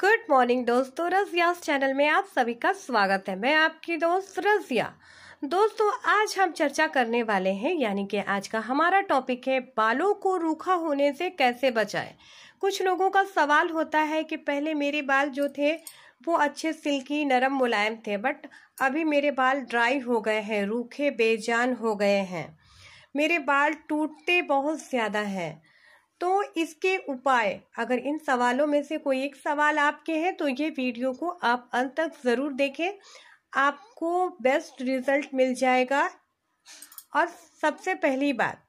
good morning दोस्तों Razia channel में आप सभी का स्वागत है मैं आपकी दोस्त रजिया दोस्तों आज हम चर्चा करने वाले हैं यानी कि आज का हमारा टॉपिक है बालों को रूखा होने से कैसे बचाएं कुछ लोगों का सवाल होता है कि पहले मेरे बाल जो थे वो अच्छे सिल्की नरम मुलायम थे बट अभी मेरे बाल ड्राई हो गए हैं रूखे बेजान हो गए हैं मेरे बाल टूटते बहुत ज़्यादा हैं तो इसके उपाय अगर इन सवालों में से कोई एक सवाल आपके हैं तो ये वीडियो को आप अंत तक ज़रूर देखें आपको बेस्ट रिजल्ट मिल जाएगा और सबसे पहली बात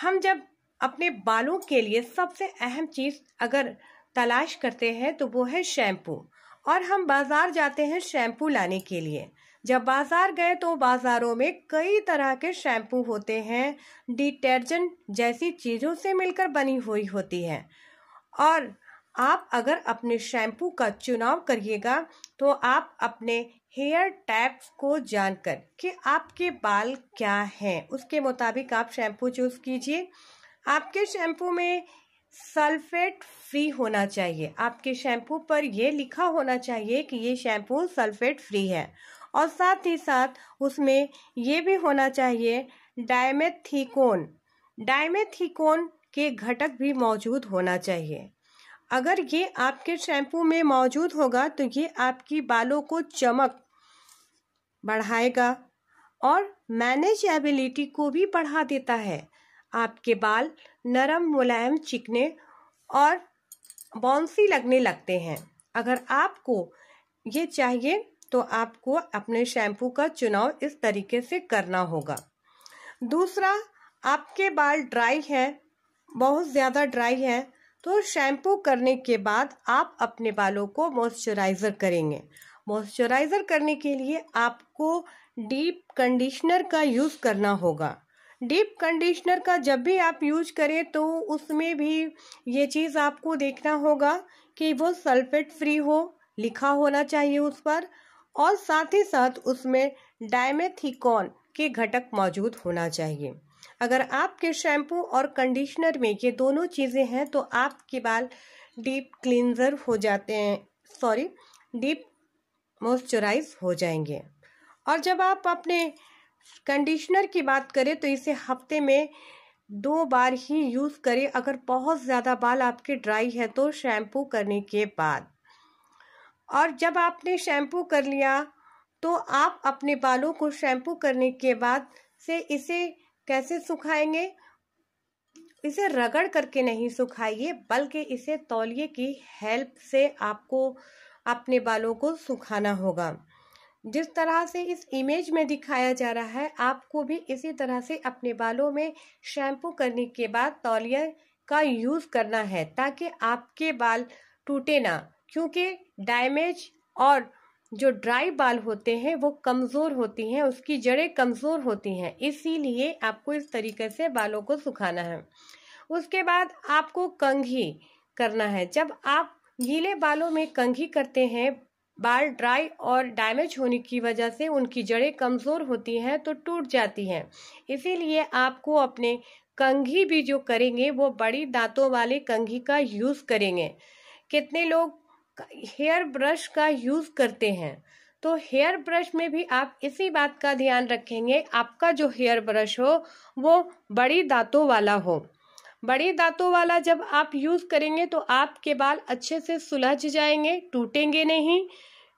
हम जब अपने बालों के लिए सबसे अहम चीज़ अगर तलाश करते हैं तो वो है शैम्पू और हम बाज़ार जाते हैं शैम्पू लाने के लिए जब बाजार गए तो बाजारों में कई तरह के शैम्पू होते हैं डिटर्जेंट जैसी चीज़ों से मिलकर बनी हुई होती है और आप अगर अपने शैम्पू का चुनाव करिएगा तो आप अपने हेयर टाइप को जानकर कि आपके बाल क्या हैं उसके मुताबिक आप शैम्पू चूज़ कीजिए आपके शैम्पू में सल्फेट फ्री होना चाहिए आपके शैम्पू पर यह लिखा होना चाहिए कि ये शैम्पू सल्फेट फ्री है और साथ ही साथ उसमें ये भी होना चाहिए डायमेथिकोन डायमेथिकोन के घटक भी मौजूद होना चाहिए अगर ये आपके शैम्पू में मौजूद होगा तो ये आपकी बालों को चमक बढ़ाएगा और मैनेजेबिलिटी को भी बढ़ा देता है आपके बाल नरम मुलायम चिकने और बॉन्सी लगने लगते हैं अगर आपको ये चाहिए तो आपको अपने शैम्पू का चुनाव इस तरीके से करना होगा दूसरा आपके बाल ड्राई हैं बहुत ज़्यादा ड्राई हैं तो शैम्पू करने के बाद आप अपने बालों को मॉइस्चराइज़र करेंगे मॉइस्चराइज़र करने के लिए आपको डीप कंडीशनर का यूज़ करना होगा डीप कंडीशनर का जब भी आप यूज करें तो उसमें भी ये चीज़ आपको देखना होगा कि वो सल्फेट फ्री हो लिखा होना चाहिए उस पर और साथ ही साथ उसमें डायमेथिकॉन के घटक मौजूद होना चाहिए अगर आपके शैम्पू और कंडीशनर में ये दोनों चीज़ें हैं तो आपके बाल डीप क्लिनजर हो जाते हैं सॉरी डीप मॉइस्चराइज हो जाएंगे और जब आप अपने कंडीशनर की बात करें तो इसे हफ्ते में दो बार ही यूज़ करें अगर बहुत ज़्यादा बाल आपके ड्राई है तो शैम्पू करने के बाद और जब आपने शैम्पू कर लिया तो आप अपने बालों को शैम्पू करने के बाद से इसे कैसे सुखाएंगे इसे रगड़ करके नहीं सुखाइए बल्कि इसे तौलिए की हेल्प से आपको अपने बालों को सुखाना होगा जिस तरह से इस इमेज में दिखाया जा रहा है आपको भी इसी तरह से अपने बालों में शैम्पू करने के बाद तौलिया का यूज़ करना है ताकि आपके बाल टूटे ना क्योंकि डैमेज और जो ड्राई बाल होते हैं वो कमज़ोर होती हैं उसकी जड़ें कमज़ोर होती हैं इसीलिए आपको इस तरीके से बालों को सुखाना है उसके बाद आपको कंघी करना है जब आप गीले बालों में कंघी करते हैं बाल ड्राई और डैमेज होने की वजह से उनकी जड़ें कमज़ोर होती हैं तो टूट जाती हैं इसीलिए आपको अपने कंघी भी जो करेंगे वो बड़ी दांतों वाले कंघी का यूज़ करेंगे कितने लोग हेयर ब्रश का यूज़ करते हैं तो हेयर ब्रश में भी आप इसी बात का ध्यान रखेंगे आपका जो हेयर ब्रश हो वो बड़ी दांतों वाला हो बड़ी दांतों वाला जब आप यूज़ करेंगे तो आपके बाल अच्छे से सुलझ जाएंगे टूटेंगे नहीं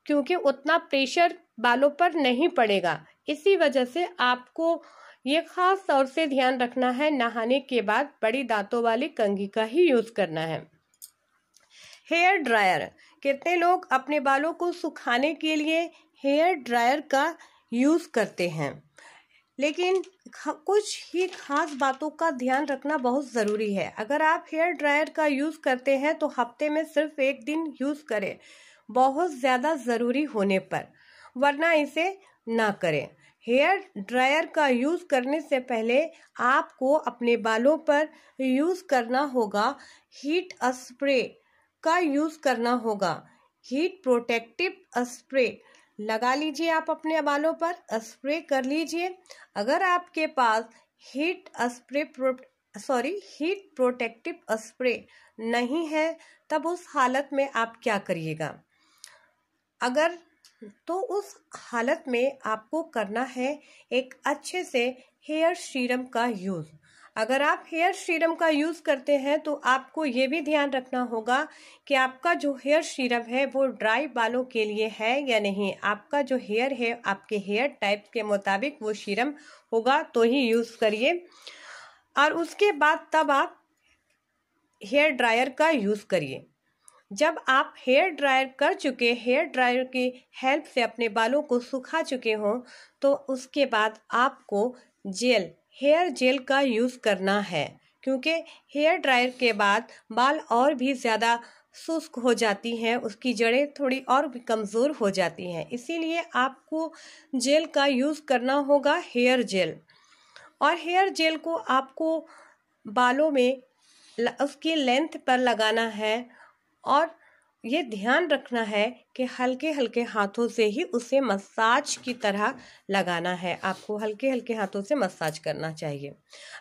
क्योंकि उतना प्रेशर बालों पर नहीं पड़ेगा इसी वजह से आपको ये खास तौर से ध्यान रखना है नहाने के बाद बड़ी दांतों वाली कंघी का ही यूज़ करना है हेयर ड्रायर कितने लोग अपने बालों को सुखाने के लिए हेयर ड्रायर का यूज़ करते हैं लेकिन कुछ ही खास बातों का ध्यान रखना बहुत ज़रूरी है अगर आप हेयर ड्रायर का यूज़ करते हैं तो हफ्ते में सिर्फ एक दिन यूज़ करें बहुत ज़्यादा ज़रूरी होने पर वरना इसे ना करें हेयर ड्रायर का यूज़ करने से पहले आपको अपने बालों पर यूज़ करना होगा हीट स्प्रे का यूज़ करना होगा हीट प्रोटेक्टिव स्प्रे लगा लीजिए आप अपने बालों पर स्प्रे कर लीजिए अगर आपके पास heat spray sorry heat protective spray नहीं है तब उस हालत में आप क्या करिएगा अगर तो उस हालत में आपको करना है एक अच्छे से हेयर सीरम का यूज़ अगर आप हेयर सीरम का यूज़ करते हैं तो आपको ये भी ध्यान रखना होगा कि आपका जो हेयर सीरम है वो ड्राई बालों के लिए है या नहीं आपका जो हेयर है आपके हेयर टाइप के मुताबिक वो सीरम होगा तो ही यूज़ करिए और उसके बाद तब आप हेयर ड्रायर का यूज़ करिए जब आप हेयर ड्रायर कर चुके हेयर ड्रायर की हेल्प से अपने बालों को सुखा चुके हों तो उसके बाद आपको जेल हेयर जेल का यूज़ करना है क्योंकि हेयर ड्रायर के बाद बाल और भी ज़्यादा शुष्क हो जाती हैं उसकी जड़ें थोड़ी और भी कमज़ोर हो जाती हैं इसीलिए आपको जेल का यूज़ करना होगा हेयर जेल और हेयर जेल को आपको बालों में उसकी लेंथ पर लगाना है और ये ध्यान रखना है कि हल्के हल्के हाथों से ही उसे मसाज की तरह लगाना है आपको हल्के हल्के हाथों से मसाज करना चाहिए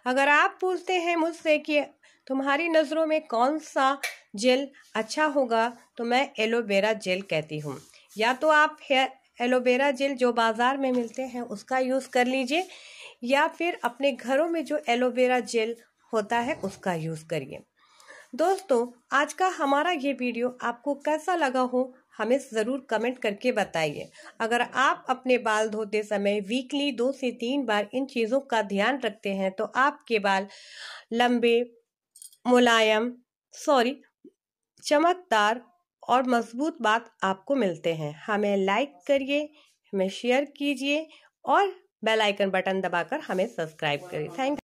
अगर आप पूछते हैं मुझसे कि तुम्हारी नज़रों में कौन सा जेल अच्छा होगा तो मैं एलोवेरा जेल कहती हूँ या तो आप हेयर एलोवेरा जेल जो बाज़ार में मिलते हैं उसका यूज़ कर लीजिए या फिर अपने घरों में जो एलोवेरा जेल होता है उसका यूज़ करिए दोस्तों आज का हमारा ये वीडियो आपको कैसा लगा हो हमें ज़रूर कमेंट करके बताइए अगर आप अपने बाल धोते समय वीकली दो से तीन बार इन चीज़ों का ध्यान रखते हैं तो आपके बाल लंबे मुलायम सॉरी चमकदार और मजबूत बात आपको मिलते हैं हमें लाइक करिए हमें शेयर कीजिए और बेल आइकन बटन दबाकर हमें सब्सक्राइब करिए थैंक